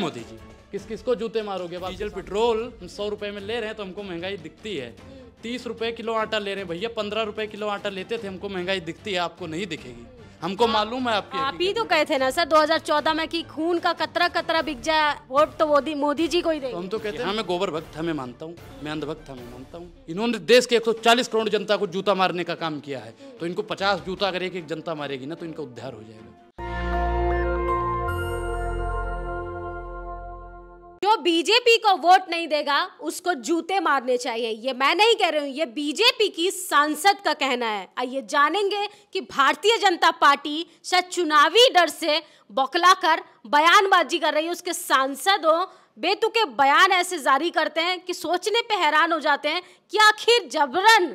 मोदी जी किस किस को जूते मारोगे डीजल पेट्रोल हम सौ रुपए में ले रहे हैं तो हमको महंगाई दिखती है तीस रुपए किलो आटा ले रहे हैं भैया पंद्रह रुपए किलो आटा लेते थे हमको महंगाई दिखती है आपको नहीं दिखेगी हमको मालूम है आपकी आप ही तो कहे थे ना सर 2014 में कि खून का कतरा कतरा बिक जाए वोट तो मोदी मोदी जी को ही दे तो हम तो कहते हैं हाँ मैं गोबर भक्त हमें मानता हूँ मैं अंधभक्त हमें मानता हूँ इन्होंने देश के 140 करोड़ जनता को जूता मारने का काम किया है तो इनको 50 जूता अगर एक एक जनता मारेगी ना तो इनका उद्धार हो जाएगा जो बीजेपी को वोट नहीं देगा उसको जूते मारने चाहिए ये मैं नहीं कह रही हूँ ये बीजेपी की सांसद का कहना है आइए जानेंगे कि भारतीय जनता पार्टी शायद चुनावी डर से बौखला कर बयानबाजी कर रही है उसके सांसदों बेतुके बयान ऐसे जारी करते हैं कि सोचने पे हैरान हो जाते हैं कि आखिर जबरन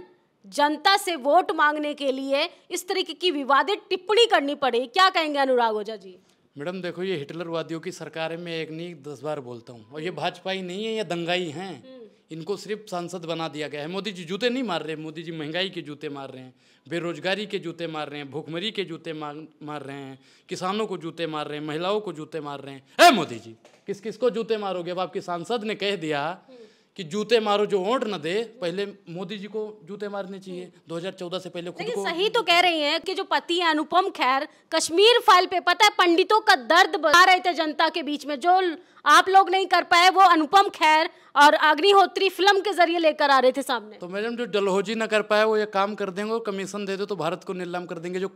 जनता से वोट मांगने के लिए इस तरीके की विवादित टिप्पणी करनी पड़े क्या कहेंगे अनुराग ओझा जी मैडम देखो ये हिटलरवादियों की सरकार है मैं एक नहीं दस बार बोलता हूँ और ये भाजपा ही नहीं है ये दंगाई हैं हम्म। इनको सिर्फ सांसद बना दिया गया है मोदी जी जूते नहीं मार रहे मोदी जी महंगाई के जूते मार रहे हैं बेरोजगारी के जूते मार रहे हैं भूखमरी के जूते मार मार रहे हैं किसानों को जूते मार रहे हैं महिलाओं को जूते मार रहे हैं है मोदी जी किस किस को जूते मारोगे अब आपके सांसद ने कह दिया हम्म। कि जूते मारो जो वोट न दे पहले मोदी जी को जूते मारने चाहिए 2014 से पहले खुद को सही तो कह रही हैं कि जो पति है अनुपम खैर कश्मीर फाइल पे पता है पंडितों का दर्द बता रहे थे जनता के बीच में जो आप लोग नहीं कर पाए वो अनुपम खैर और अग्निहोत्री फिल्म के जरिए लेकर आ रहे थे सामने तो मैडम जो डलहोजी ना कर पाए वो ये काम कर देंगे कमीशन दे दो तो भारत को नीलाम कर देंगे जो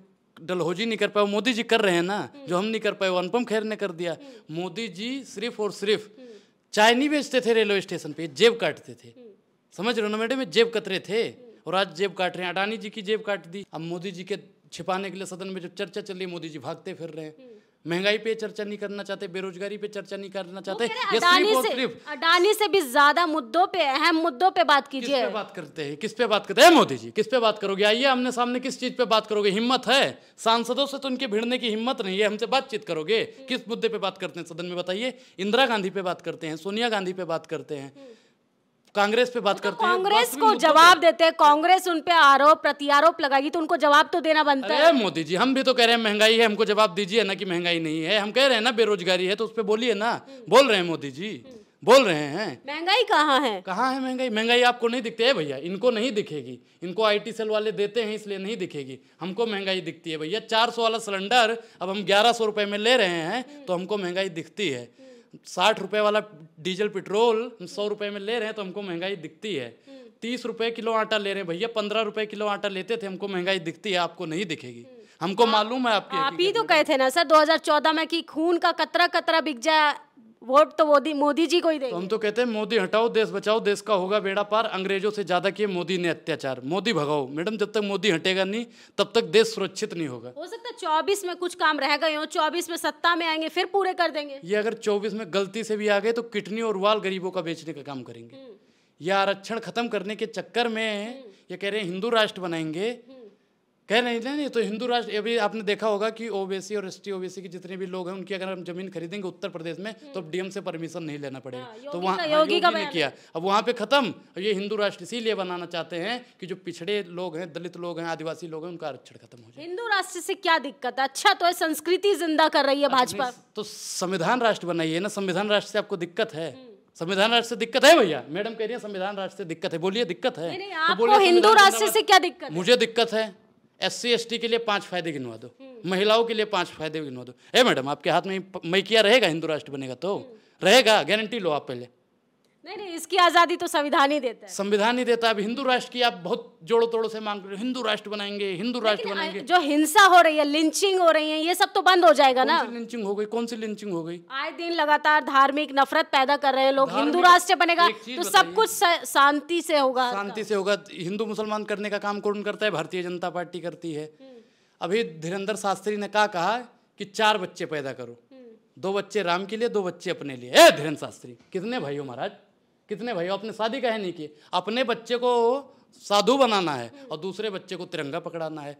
डलहोजी नहीं कर पाए मोदी जी कर रहे हैं ना जो हम नहीं कर पाए वो अनुपम खैर ने कर दिया हम्म। मोदी जी सिर्फ और सिर्फ हम्म। चाय नहीं बेचते थे रेलवे स्टेशन पे जेब काटते थे हम्म। समझ रहे हो ना मैडम जेब कतरे थे और आज जेब काट रहे हैं अडानी जी की जेब काट दी अब मोदी जी के छिपाने के लिए सदन में जो चर्चा चल रही है मोदी जी भागते फिर रहे हैं हम्म। महंगाई पे चर्चा नहीं करना चाहते बेरोजगारी पे चर्चा नहीं करना चाहते अडानी से अडानी से भी ज्यादा मुद्दों पे अहम मुद्दों पे बात कीजिए किस पे बात करते हैं किस पे बात करते हैं मोदी जी किस पे बात करोगे आइए हमने सामने किस चीज पे बात करोगे हिम्मत है सांसदों से तो उनके भिड़ने की हिम्मत नहीं है हमसे बातचीत करोगे किस मुद्दे पे बात करते हैं सदन में बताइए इंदिरा गांधी पे बात करते हैं सोनिया गांधी पे बात करते हैं कांग्रेस पे बात तो करते हैं कांग्रेस को जवाब देते हैं कांग्रेस उन पे आरोप प्रत्यारोप लगाएगी तो उनको जवाब तो देना बनता है मोदी जी हम भी तो कह रहे हैं महंगाई है हमको जवाब दीजिए ना कि महंगाई नहीं है हम कह रहे हैं ना बेरोजगारी है तो उस पर बोलिए ना बोल रहे हैं मोदी जी बोल रहे हैं महंगाई कहाँ है कहाँ है महंगाई महंगाई आपको नहीं दिखती है भैया इनको नहीं दिखेगी इनको आईटी सेल वाले देते हैं इसलिए नहीं दिखेगी हमको महंगाई दिखती है भैया चार सौ वाला सिलेंडर अब हम ग्यारह सौ रुपए में ले रहे हैं तो हमको महंगाई दिखती है साठ रुपए वाला डीजल पेट्रोल हम सौ रुपए में ले रहे हैं तो हमको महंगाई दिखती है तीस रुपए किलो आटा ले रहे हैं भैया पंद्रह रुपए किलो आटा लेते थे हमको महंगाई दिखती है आपको नहीं दिखेगी हमको मालूम है आपके आप ही तो कहे थे ना सर 2014 में कि खून का कतरा कतरा बिक जाए वोट तो मोदी मोदी जी को ही तो देंगे हम तो कहते हैं मोदी हटाओ देश बचाओ देश का होगा बेड़ा पार अंग्रेजों से ज्यादा किए मोदी ने अत्याचार मोदी भगाओ मैडम जब तक मोदी हटेगा नहीं तब तक देश सुरक्षित नहीं होगा हो सकता है चौबीस में कुछ काम रह गए हो चौबीस में सत्ता में आएंगे फिर पूरे कर देंगे ये अगर चौबीस में गलती से भी आ गए तो किडनी और वाल गरीबों का बेचने का काम करेंगे हम्म। या आरक्षण खत्म करने के चक्कर में हम्म। ये कह रहे हैं हिंदू राष्ट्र बनाएंगे हम्म। कह नहीं नहीं तो हिंदू राष्ट्र अभी आपने देखा होगा कि ओबीसी e और एस ओबीसी e के जितने भी लोग हैं उनकी अगर हम जमीन खरीदेंगे उत्तर प्रदेश में हम्म। तो अब डीएम से परमिशन नहीं लेना पड़ेगा हाँ, तो वहाँ हाँ, योगी ने किया अब वहाँ पे खत्म ये हिंदू राष्ट्र इसीलिए बनाना चाहते हैं कि जो पिछड़े लोग हैं दलित लोग हैं आदिवासी लोग हैं उनका आरक्षण खत्म हो जाए हिंदू राष्ट्र से क्या दिक्कत है अच्छा तो संस्कृति जिंदा कर रही है अच्छा, भाजपा तो संविधान राष्ट्र बनाइए ना संविधान राष्ट्र से आपको दिक्कत है हम्म। संविधान राष्ट्र से दिक्कत है भैया मैडम कह रही है संविधान राष्ट्र से दिक्कत है बोलिए दिक्कत है तो हिंदू राष्ट्र से क्या दिक्कत मुझे दिक्कत है एस सी एस टी के लिए पांच फायदे गिनवा दो हम्म। महिलाओं के लिए पांच फायदे गिनवा दो ए मैडम आपके हाथ में मैकिया रहेगा हिंदू राष्ट्र बनेगा तो रहेगा गारंटी लो आप पहले नहीं नहीं इसकी आज़ादी तो संविधान ही देता है संविधान ही देता है अब हिंदू राष्ट्र की आप बहुत जोड़ो तोड़ो से मांग रहे हो हिंदू राष्ट्र बनाएंगे हिंदू राष्ट्र बनाएंगे जो हिंसा हो रही है लिंचिंग हो रही है ये सब तो बंद हो जाएगा ना लिंचिंग हो गई कौन सी लिंचिंग हो गई आए दिन लगातार धार्मिक नफरत पैदा कर रहे हैं लोग हिंदू राष्ट्र बनेगा तो सब कुछ शांति से होगा शांति से होगा हिंदू मुसलमान करने का काम कौन करता है भारतीय जनता पार्टी करती है हम्म। अभी धीरेन्द्र शास्त्री ने कहा कहा कि चार बच्चे पैदा करो हम्म। दो बच्चे राम के लिए दो बच्चे अपने लिए ए धीरेन्द्र शास्त्री कितने भाइयों महाराज कितने भाई आपने शादी कहे नहीं की अपने बच्चे को साधु बनाना है और दूसरे बच्चे को तिरंगा पकड़ाना है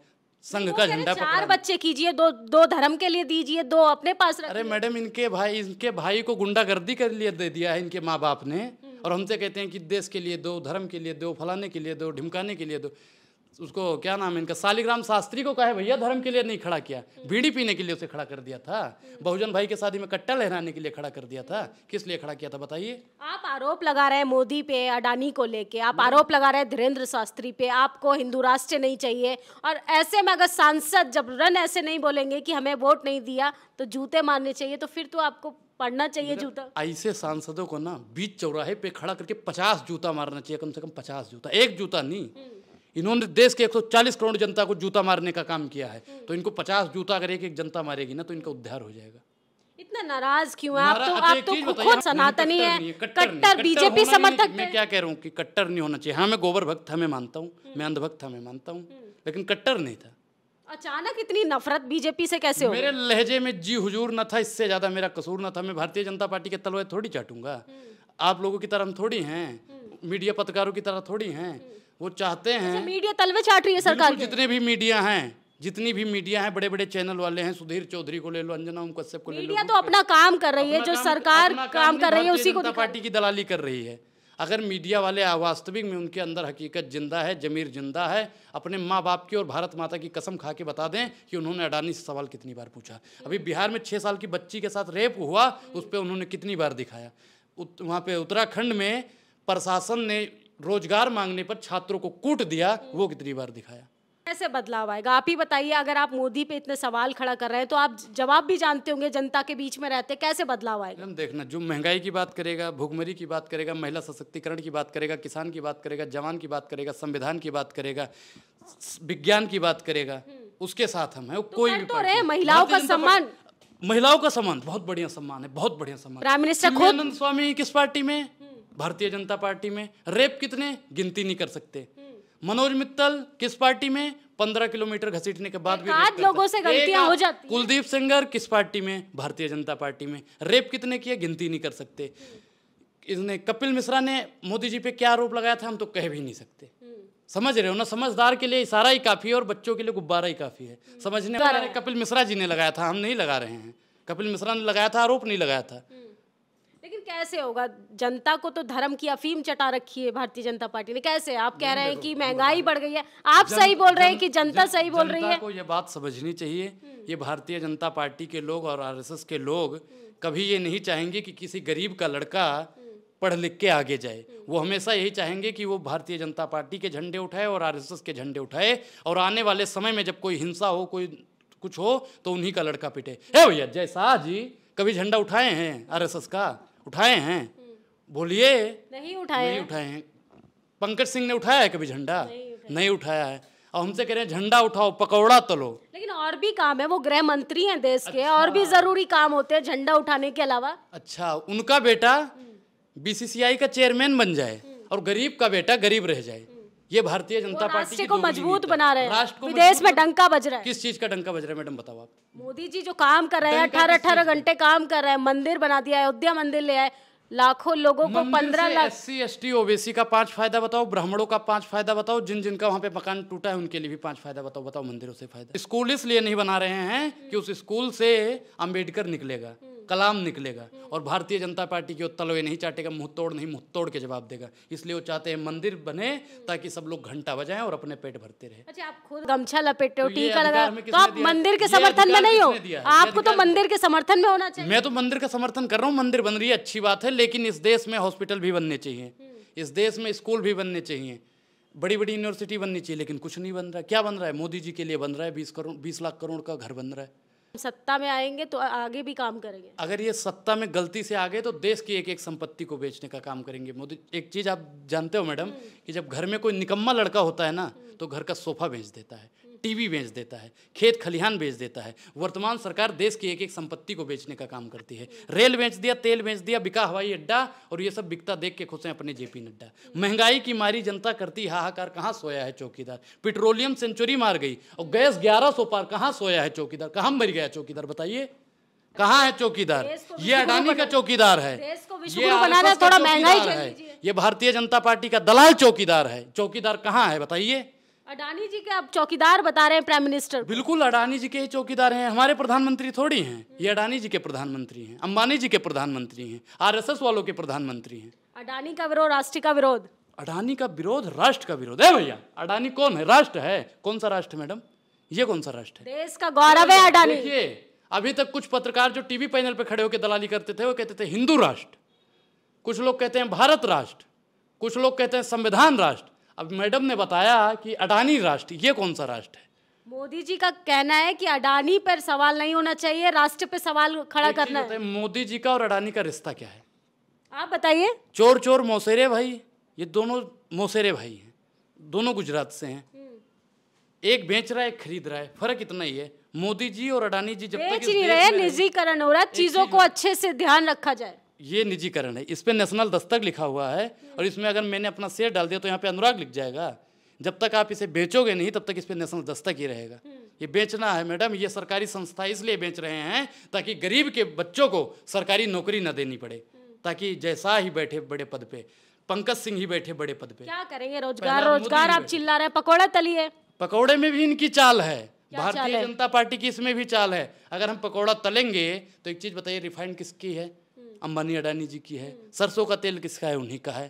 संघ का झंडा चार बच्चे कीजिए दो दो धर्म के लिए दीजिए दो अपने पास अरे मैडम इनके भाई इनके भाई को गुंडागर्दी के लिए दे दिया है इनके माँ बाप ने हम्म। और हमसे कहते हैं कि देश के लिए दो धर्म के लिए दो फलाने के लिए दो ढिमकाने के लिए दो उसको क्या नाम है इनका शालिग्राम शास्त्री को कहे भैया धर्म के लिए नहीं खड़ा किया बीड़ी पीने के लिए उसे खड़ा कर दिया था बहुजन भाई के शादी में कट्टा लहराने के लिए खड़ा कर दिया था किस लिए खड़ा किया था बताइए आप आरोप लगा रहे हैं मोदी पे अडानी को लेके आप आरोप लगा रहे हैं धीरेन्द्र शास्त्री पे आपको हिंदू राष्ट्र नहीं चाहिए और ऐसे में अगर सांसद जब रन ऐसे नहीं बोलेंगे की हमें वोट नहीं दिया तो जूते मारने चाहिए तो फिर तो आपको पढ़ना चाहिए जूता ऐसे सांसदों को ना बीच चौराहे पे खड़ा करके पचास जूता मारना चाहिए कम से कम पचास जूता एक जूता नहीं इन्होंने देश के 140 करोड़ जनता को जूता मारने का काम किया है हम्म। तो इनको 50 जूता अगर एक एक जनता मारेगी ना तो इनका उद्धार हो जाएगा इतना नाराज क्यों है तो अच्छा, आप तो आप तो खुद सनातनी है कट्टर बीजेपी समर्थक मैं क्या कह रहा हूँ कि कट्टर नहीं होना चाहिए हाँ मैं गोबर भक्त था मैं मानता हूँ हम्म। मैं अंधभक्त हमें मानता हूँ हम्म। लेकिन कट्टर नहीं था अचानक इतनी नफरत बीजेपी से कैसे हो मेरे लहजे में जी हुजूर न था इससे ज्यादा मेरा कसूर न था मैं भारतीय जनता पार्टी के तलवार थोड़ी चाटूंगा आप लोगों की तरह हम थोड़ी हैं मीडिया पत्रकारों की तरह थोड़ी हैं वो चाहते अच्छा, हैं मीडिया तलवे चाट रही है सरकार जितने भी मीडिया हैं जितनी भी मीडिया है बड़े बड़े चैनल वाले हैं सुधीर चौधरी को ले लो अंजना उम कश्यप को ले लो मीडिया तो अपना काम कर रही है जो सरकार काम कर रही है उसी को पार्टी की दलाली कर रही है अगर मीडिया वाले वास्तविक में उनके अंदर हकीकत जिंदा है जमीर जिंदा है अपने माँ बाप की और भारत माता की कसम खा के बता दें कि उन्होंने अडानी से सवाल कितनी बार पूछा अभी बिहार में छः साल की बच्ची के साथ रेप हुआ उस पर उन्होंने कितनी बार दिखाया वहाँ पे उत्तराखंड में प्रशासन ने रोजगार मांगने पर छात्रों को कूट दिया वो कितनी बार दिखाया कैसे बदलाव आएगा आप ही बताइए अगर आप मोदी पे इतने सवाल खड़ा कर रहे हैं तो आप जवाब भी जानते होंगे जनता के बीच में रहते कैसे बदलाव आएगा हम देखना जो महंगाई की बात करेगा भुखमरी की बात करेगा महिला सशक्तिकरण की बात करेगा किसान की बात करेगा जवान की बात करेगा संविधान की बात करेगा विज्ञान की बात करेगा हम्म। उसके साथ हम है तो कोई भी तो रहे महिलाओं का सम्मान महिलाओं का सम्मान बहुत बढ़िया सम्मान है बहुत बढ़िया सम्मान प्राइम मिनिस्टर स्वामी किस पार्टी में भारतीय जनता पार्टी में रेप कितने गिनती नहीं कर सकते मनोज मित्तल किस पार्टी में पंद्रह किलोमीटर घसीटने के बाद भी लोगों से गलतियां हो जाती कुलदीप सिंगर किस पार्टी में भारतीय जनता पार्टी में रेप कितने किए गिनती नहीं कर सकते इसने कपिल मिश्रा ने मोदी जी पे क्या आरोप लगाया था हम तो कह भी नहीं सकते समझ रहे हो ना समझदार के लिए इशारा ही काफी है और बच्चों के लिए गुब्बारा ही काफी है समझने वाले कपिल मिश्रा जी ने लगाया था हम नहीं लगा रहे हैं कपिल मिश्रा ने लगाया था आरोप नहीं लगाया था कैसे होगा जनता को तो धर्म की अफीम चटा रखी है भारतीय जनता पार्टी ने कैसे आप कह रहे हैं कि महंगाई बढ़ गई है आप जन, सही बोल रहे हैं कि जनता जन, सही बोल जनता रही है को ये बात समझनी चाहिए ये हम्म। भारतीय जनता पार्टी के लोग और आरएसएस के लोग हम्म। कभी ये नहीं चाहेंगे कि किसी गरीब का लड़का हम्म। पढ़ लिख के आगे जाए वो हमेशा यही चाहेंगे कि वो भारतीय जनता पार्टी के झंडे उठाए और आरएसएस के झंडे उठाए और आने वाले समय में जब कोई हिंसा हो कोई कुछ हो तो उन्हीं का लड़का पिटे है भैया जय शाह जी कभी झंडा उठाए हैं आरएसएस का उठाए हैं बोलिए नहीं उठाए नहीं उठाए हैं पंकज सिंह ने उठाया है कभी झंडा नहीं, नहीं उठाया है और हमसे कह रहे हैं झंडा उठाओ पकौड़ा तलो लेकिन और भी काम है वो गृह मंत्री हैं देश अच्छा। के और भी अच्छा। जरूरी काम होते हैं झंडा उठाने के अलावा अच्छा उनका बेटा बीसीसीआई का चेयरमैन बन जाए हम्म। और गरीब का बेटा गरीब रह जाए हम्म। ये भारतीय जनता पार्टी को मजबूत बना रहे राष्ट्र को विदेश में डंका बज रहा है किस चीज का डंका बज रहा है मैडम बताओ आप मोदी जी जो काम कर रहे हैं अठारह अठारह घंटे काम कर रहे हैं मंदिर बना दिया है अयोध्या मंदिर ले आए लाखों लोगों को पंद्रह lakh S C S T OBC का पांच फायदा बताओ ब्राह्मणों का पांच फायदा बताओ जिन जिनका वहाँ पे मकान टूटा है उनके लिए भी पांच फायदा बताओ बताओ मंदिरों से फायदा स्कूल इसलिए नहीं बना रहे हैं कि उस स्कूल से अम्बेडकर निकलेगा कलाम निकलेगा और भारतीय जनता पार्टी की उत्तल ये नहीं चाटेगा मुंह तोड़ नहीं मुंह तोड़ के जवाब देगा इसलिए वो चाहते हैं मंदिर बने ताकि सब लोग घंटा बजाएं और अपने पेट भरते रहे अच्छा आप खुद गमछा लपेटे तो हो टीका लगा तो आप मंदिर के समर्थन में नहीं हो आपको तो मंदिर के समर्थन में होना चाहिए मैं तो मंदिर का समर्थन कर रहा हूँ मंदिर बन रही है अच्छी बात है लेकिन इस देश में हॉस्पिटल भी बनने चाहिए इस देश में स्कूल भी बनने चाहिए बड़ी बड़ी यूनिवर्सिटी बननी चाहिए लेकिन कुछ नहीं बन रहा है क्या बन रहा है मोदी जी के लिए बन रहा है बीस करोड़ बीस लाख करोड़ का घर बन रहा है सत्ता में आएंगे तो आगे भी काम करेंगे अगर ये सत्ता में गलती से आ गए तो देश की एक एक संपत्ति को बेचने का काम करेंगे मोदी एक चीज़ आप जानते हो मैडम हम्म। कि जब घर में कोई निकम्मा लड़का होता है ना हम्म। तो घर का सोफा बेच देता है टीवी बेच देता है खेत खलिहान बेच देता है वर्तमान सरकार देश की एक एक संपत्ति को बेचने का काम करती है रेल बेच दिया तेल बेच दिया बिका हवाई अड्डा और ये सब बिकता देख के खुश हैं अपने जेपी नड्डा महंगाई की मारी जनता करती हाहाकार कहाँ सोया है चौकीदार पेट्रोलियम सेंचुरी मार गई और गैस ग्यारह पार कहाँ सोया है चौकीदार कहाँ मर गया चौकीदार बताइए कहाँ है चौकीदार ये अडानी का चौकीदार है ये थोड़ा महंगाई है ये भारतीय जनता पार्टी का दलाल चौकीदार है चौकीदार कहाँ है बताइए अडानी जी के आप चौकीदार बता रहे हैं प्राइम मिनिस्टर बिल्कुल अडानी जी के ही चौकीदार हैं हमारे प्रधानमंत्री थोड़ी हैं ये अडानी जी के प्रधानमंत्री हैं अंबानी जी के प्रधानमंत्री हैं आरएसएस वालों के प्रधानमंत्री हैं अडानी का विरोध राष्ट्र का विरोध अडानी का विरोध राष्ट्र का विरोध है भैया अडानी कौन है राष्ट्र है कौन सा राष्ट्र मैडम ये कौन सा राष्ट्र है देश का गौरव है अडानी ये अभी तक कुछ पत्रकार जो टीवी पैनल पर खड़े होकर दलाली करते थे वो कहते थे हिंदू राष्ट्र कुछ लोग कहते हैं भारत राष्ट्र कुछ लोग कहते हैं संविधान राष्ट्र अब मैडम ने बताया कि अडानी राष्ट्र ये कौन सा राष्ट्र है मोदी जी का कहना है कि अडानी पर सवाल नहीं होना चाहिए राष्ट्र पे सवाल खड़ा करना है मोदी जी का और अडानी का रिश्ता क्या है आप बताइए चोर चोर मोसेरे भाई ये दोनों मौसेरे भाई हैं दोनों गुजरात से हैं हम्म। एक बेच रहा है एक खरीद रहा है फर्क इतना ही है मोदी जी और अडानी जी जब बेच तक नहीं रहे निजीकरण हो रहा है चीजों को अच्छे से ध्यान रखा जाए ये निजीकरण है इस पर नेशनल दस्तक लिखा हुआ है और इसमें अगर मैंने अपना शेयर डाल दिया तो यहाँ पे अनुराग लिख जाएगा जब तक आप इसे बेचोगे नहीं तब तक इस पर नेशनल दस्तक ही रहेगा ये बेचना है मैडम ये सरकारी संस्था इसलिए बेच रहे हैं ताकि गरीब के बच्चों को सरकारी नौकरी न देनी पड़े ताकि जैसा ही बैठे बड़े पद पे पंकज सिंह ही बैठे बड़े पद पे क्या करेंगे रोजगार रोजगार आप चिल्ला रहे हैं पकौड़ा तलिए पकौड़े में भी इनकी चाल है भारतीय जनता पार्टी की इसमें भी चाल है अगर हम पकौड़ा तलेंगे तो एक चीज बताइए रिफाइंड किसकी है अंबानी अडानी जी की है सरसों का तेल किसका है उन्हीं का है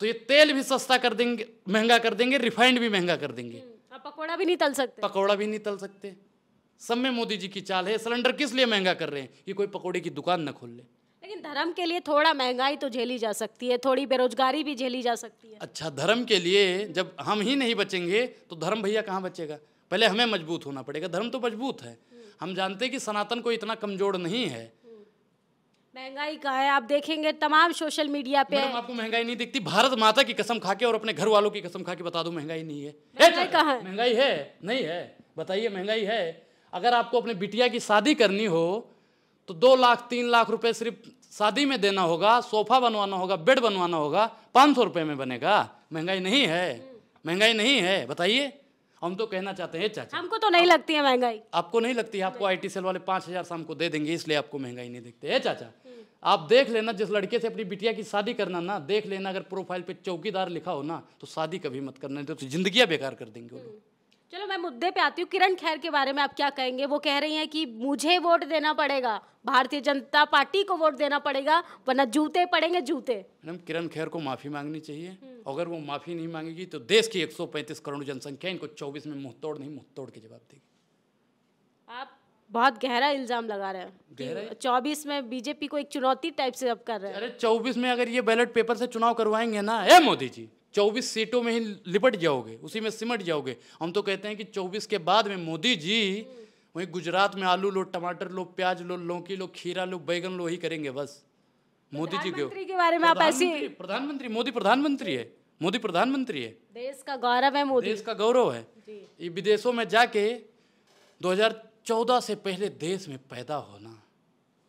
तो ये तेल भी सस्ता कर देंगे महंगा कर देंगे रिफाइंड भी महंगा कर देंगे हम्म, पकौड़ा भी नहीं तल सकते पकौड़ा भी नहीं तल सकते सब में मोदी जी की चाल है सिलेंडर किस लिए महंगा कर रहे हैं कि कोई पकौड़े की दुकान ना खोल ले लेकिन धर्म के लिए थोड़ा महंगाई तो झेली जा सकती है थोड़ी बेरोजगारी भी झेली जा सकती है अच्छा धर्म के लिए जब हम ही नहीं बचेंगे तो धर्म भैया कहाँ बचेगा पहले हमें मजबूत होना पड़ेगा धर्म तो मजबूत है हम जानते हैं कि सनातन कोई इतना कमजोर नहीं है महंगाई का है आप देखेंगे तमाम सोशल मीडिया पे आपको महंगाई नहीं दिखती भारत माता की कसम खा के और अपने घर वालों की कसम खा के बता दो महंगाई नहीं है महंगाई है महंगाई है नहीं है बताइए महंगाई है अगर आपको अपने बिटिया की शादी करनी हो तो दो लाख तीन लाख रुपए सिर्फ शादी में देना होगा सोफा बनवाना होगा बेड बनवाना होगा पाँच सौ रुपये में बनेगा महंगाई नहीं है महंगाई नहीं है बताइए हम तो कहना चाहते हैं चाचा हमको तो नहीं लगती है महंगाई आपको नहीं लगती है आपको आई टी सेल वाले पाँच हज़ार से हमको दे देंगे इसलिए आपको महंगाई नहीं देखते है चाचा हम्म। आप देख लेना जिस लड़के से अपनी बिटिया की शादी करना ना देख लेना अगर प्रोफाइल पे चौकीदार लिखा हो ना तो शादी कभी मत करना तो जिंदगी बेकार कर देंगे वो लोग हम्म। चलो मैं मुद्दे पे आती हूँ किरण खैर के बारे में आप क्या कहेंगे वो कह रही हैं कि मुझे वोट देना पड़ेगा भारतीय जनता पार्टी को वोट देना पड़ेगा वरना जूते पड़ेंगे जूते मैडम किरण खैर को माफ़ी मांगनी चाहिए हम्म। अगर वो माफ़ी नहीं मांगेगी तो देश की 135 करोड़ जनसंख्या इनको 24 में मुंह तोड़ नहीं मुंह तोड़ के जवाब देगी आप बहुत गहरा इल्ज़ाम लगा रहे हैं चौबीस में बीजेपी को एक चुनौती टाइप से अब कर रहे हैं अरे चौबीस में अगर ये बैलेट पेपर से चुनाव करवाएंगे ना है मोदी जी चौबीस सीटों में ही लिपट जाओगे उसी में सिमट जाओगे हम तो कहते हैं कि चौबीस के बाद में मोदी जी वहीं गुजरात में आलू लो टमाटर लो प्याज लो लौकी लो खीरा लो बैगन लो ही करेंगे बस मोदी जी के बारे में आप ऐसे प्रधानमंत्री मोदी प्रधानमंत्री है मोदी प्रधानमंत्री है देश का गौरव है मोदी देश का गौरव है ये विदेशों में जाके 2014 से पहले देश में पैदा होना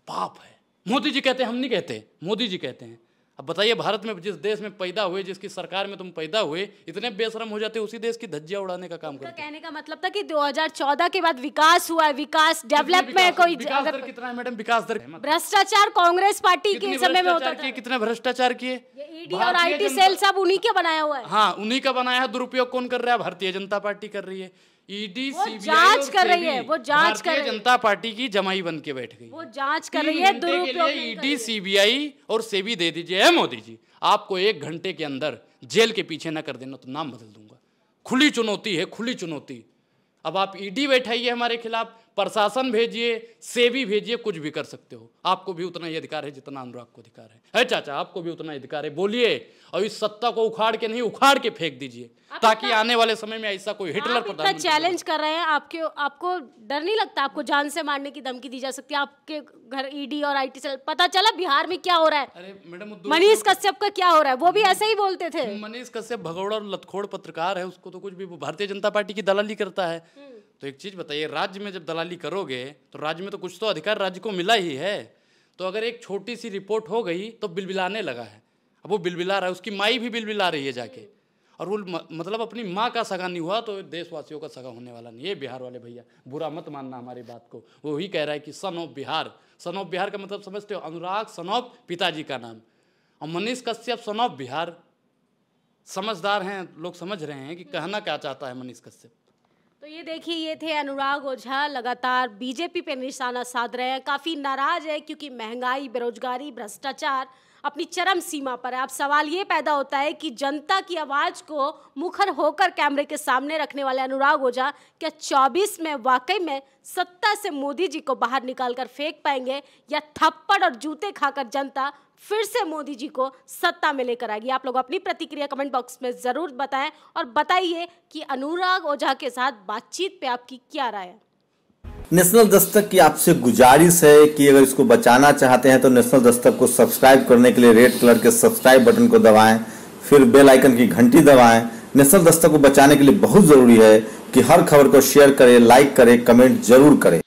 पाप है मोदी जी कहते हैं हम नहीं कहते मोदी जी कहते हैं अब बताइए भारत में जिस देश में पैदा हुए जिसकी सरकार में तुम पैदा हुए इतने बेशरम हो जाते उसी देश की धज्जिया उड़ाने का काम करते कहने का मतलब था कि 2014 के बाद विकास हुआ है विकास डेवलपमेंट कोई विकास दर कितना है मैडम विकास दर भ्रष्टाचार कांग्रेस पार्टी के समय में होता था कितने भ्रष्टाचार किए ईडी e और आईटी सेल सब उन्हीं के बनाया हुआ है हाँ उन्हीं का बनाया है दुरुपयोग कौन कर रहा है भारतीय जनता पार्टी कर रही है ईडी e जांच कर रही है वो जांच कर जनता पार्टी की जमाई बन के बैठ गई वो जांच कर रही है दुरुपयोग ईडी e सीबीआई और सेबी दे दीजिए है मोदी जी आपको एक घंटे के अंदर जेल के पीछे ना कर देना तो नाम बदल दूंगा खुली चुनौती है खुली चुनौती अब आप ईडी e बैठाइए हमारे खिलाफ प्रशासन भेजिए सेवी भेजिए कुछ भी कर सकते हो आपको भी उतना ही अधिकार है जितना अनुराग को अधिकार है है चाचा आपको भी उतना अधिकार है बोलिए और इस सत्ता को उखाड़ के नहीं उखाड़ के फेंक दीजिए ताकि आने वाले समय में ऐसा कोई हिटलर प्रधान चैलेंज कर रहे हैं आपके आपको डर नहीं लगता आपको जान से मारने की धमकी दी जा सकती है आपके घर ईडी e और आईटी सेल पता चला बिहार में क्या हो रहा है अरे मैडम मनीष कश्यप का क्या हो रहा है वो भी ऐसे ही बोलते थे मनीष कश्यप भगौड़ा और लतखोड़ पत्रकार है उसको तो कुछ भी भारतीय जनता पार्टी की दलाली करता है हम्म। तो एक चीज़ बताइए राज्य में जब दलाली करोगे तो राज्य में तो कुछ तो अधिकार राज्य को मिला ही है तो अगर एक छोटी सी रिपोर्ट हो गई तो बिलबिलाने लगा है अब वो बिलबिला रहा है उसकी माई भी बिलबिला रही है जाके और वो मतलब अपनी माँ का सगा नहीं हुआ तो देशवासियों का सगा होने वाला नहीं है बिहार वाले भैया बुरा मत मानना हमारी बात को वो ही कह रहा है कि son of Bihar son of Bihar का मतलब समझते हो अनुराग सन ऑफ पिताजी का नाम और मनीष कश्यप सन ऑफ बिहार समझदार हैं लोग समझ रहे हैं कि कहना क्या चाहता है मनीष कश्यप तो ये देखिए ये थे अनुराग ओझा लगातार बीजेपी पे निशाना साध रहे हैं काफ़ी नाराज है क्योंकि महंगाई बेरोजगारी भ्रष्टाचार अपनी चरम सीमा पर है अब सवाल ये पैदा होता है कि जनता की आवाज़ को मुखर होकर कैमरे के सामने रखने वाले अनुराग ओझा क्या 24 में वाकई में सत्ता से मोदी जी को बाहर निकाल कर फेंक पाएंगे या थप्पड़ और जूते खाकर जनता फिर से मोदी जी को सत्ता में लेकर आएगी आप लोग अपनी प्रतिक्रिया कमेंट बॉक्स में ज़रूर बताएं और बताइए कि अनुराग ओझा के साथ बातचीत पे आपकी क्या राय है नेशनल दस्तक की आपसे गुजारिश है कि अगर इसको बचाना चाहते हैं तो नेशनल दस्तक को सब्सक्राइब करने के लिए रेड कलर के सब्सक्राइब बटन को दबाएं फिर बेल आइकन की घंटी दबाएं नेशनल दस्तक को बचाने के लिए बहुत ज़रूरी है कि हर खबर को शेयर करें लाइक करें कमेंट जरूर करें